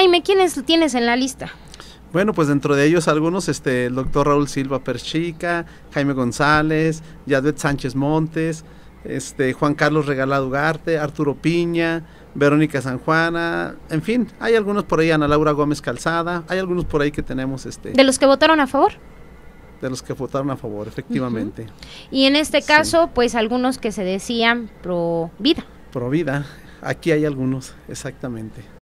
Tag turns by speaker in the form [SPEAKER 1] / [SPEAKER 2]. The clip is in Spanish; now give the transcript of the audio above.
[SPEAKER 1] Jaime, ¿quiénes tienes en la lista?
[SPEAKER 2] Bueno, pues dentro de ellos algunos, este, el doctor Raúl Silva Perchica, Jaime González, Yadvet Sánchez Montes, este, Juan Carlos Regalado Ugarte, Arturo Piña, Verónica San Juana, en fin, hay algunos por ahí, Ana Laura Gómez Calzada, hay algunos por ahí que tenemos. Este, ¿De
[SPEAKER 3] los que votaron a favor?
[SPEAKER 2] De los que votaron a favor, efectivamente.
[SPEAKER 3] Y en este caso, pues algunos que se decían pro vida.
[SPEAKER 2] Pro vida, aquí hay algunos, exactamente.